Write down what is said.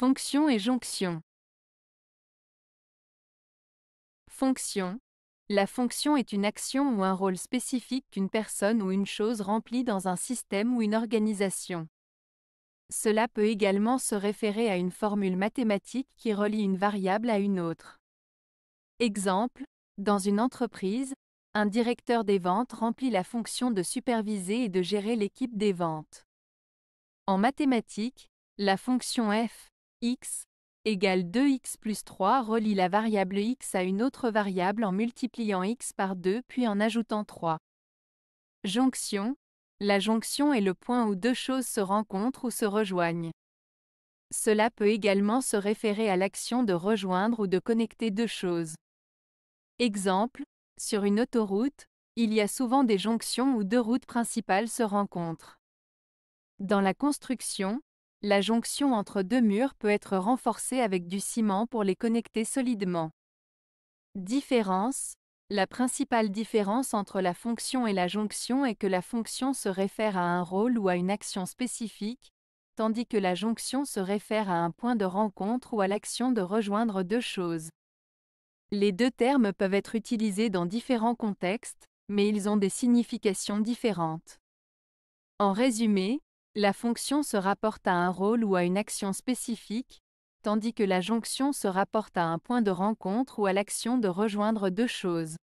Fonction et jonction. Fonction. La fonction est une action ou un rôle spécifique qu'une personne ou une chose remplit dans un système ou une organisation. Cela peut également se référer à une formule mathématique qui relie une variable à une autre. Exemple, dans une entreprise, un directeur des ventes remplit la fonction de superviser et de gérer l'équipe des ventes. En mathématiques, la fonction f x égale 2x plus 3 relie la variable x à une autre variable en multipliant x par 2 puis en ajoutant 3. Jonction. La jonction est le point où deux choses se rencontrent ou se rejoignent. Cela peut également se référer à l'action de rejoindre ou de connecter deux choses. Exemple, sur une autoroute, il y a souvent des jonctions où deux routes principales se rencontrent. Dans la construction, la jonction entre deux murs peut être renforcée avec du ciment pour les connecter solidement. Différence La principale différence entre la fonction et la jonction est que la fonction se réfère à un rôle ou à une action spécifique, tandis que la jonction se réfère à un point de rencontre ou à l'action de rejoindre deux choses. Les deux termes peuvent être utilisés dans différents contextes, mais ils ont des significations différentes. En résumé, la fonction se rapporte à un rôle ou à une action spécifique, tandis que la jonction se rapporte à un point de rencontre ou à l'action de rejoindre deux choses.